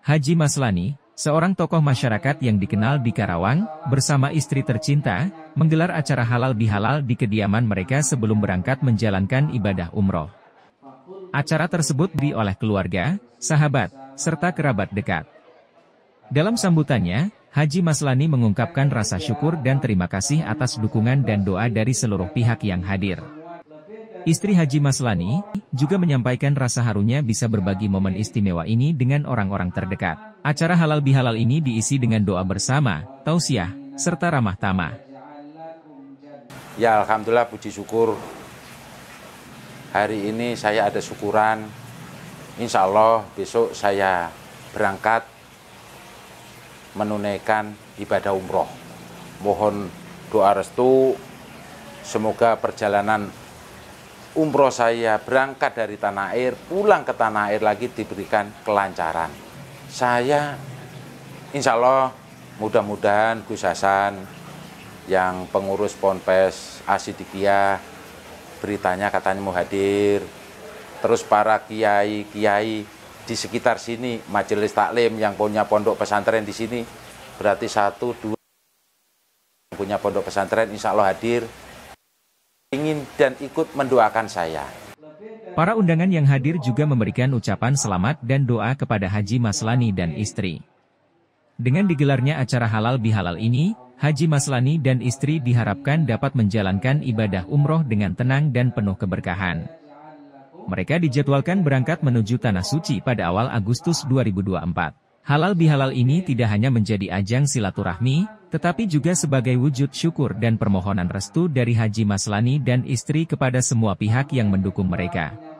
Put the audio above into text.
Haji Maslani, seorang tokoh masyarakat yang dikenal di Karawang, bersama istri tercinta, menggelar acara halal bihalal di kediaman mereka sebelum berangkat menjalankan ibadah umroh. Acara tersebut diolah oleh keluarga, sahabat, serta kerabat dekat. Dalam sambutannya, Haji Maslani mengungkapkan rasa syukur dan terima kasih atas dukungan dan doa dari seluruh pihak yang hadir. Istri Haji Maslani juga menyampaikan rasa harunya bisa berbagi momen istimewa ini dengan orang-orang terdekat. Acara halal bihalal ini diisi dengan doa bersama, tausiah, serta ramah tamah. Ya Alhamdulillah puji syukur. Hari ini saya ada syukuran. Insya Allah besok saya berangkat menunaikan ibadah umroh. Mohon doa restu, semoga perjalanan umroh saya berangkat dari tanah air, pulang ke tanah air lagi diberikan kelancaran. Saya insya Allah mudah-mudahan Gus Hasan yang pengurus Ponpes Asidikia beritanya katanya mau hadir terus para kiai-kiai di sekitar sini majelis taklim yang punya pondok pesantren di sini berarti satu dua yang punya pondok pesantren insya Allah hadir ingin dan ikut mendoakan saya. Para undangan yang hadir juga memberikan ucapan selamat dan doa kepada Haji Maslani dan istri. Dengan digelarnya acara halal bihalal ini, Haji Maslani dan istri diharapkan dapat menjalankan ibadah umroh dengan tenang dan penuh keberkahan. Mereka dijadwalkan berangkat menuju Tanah Suci pada awal Agustus 2024. Halal bihalal ini tidak hanya menjadi ajang silaturahmi, tetapi juga sebagai wujud syukur dan permohonan restu dari Haji Maslani dan istri kepada semua pihak yang mendukung mereka.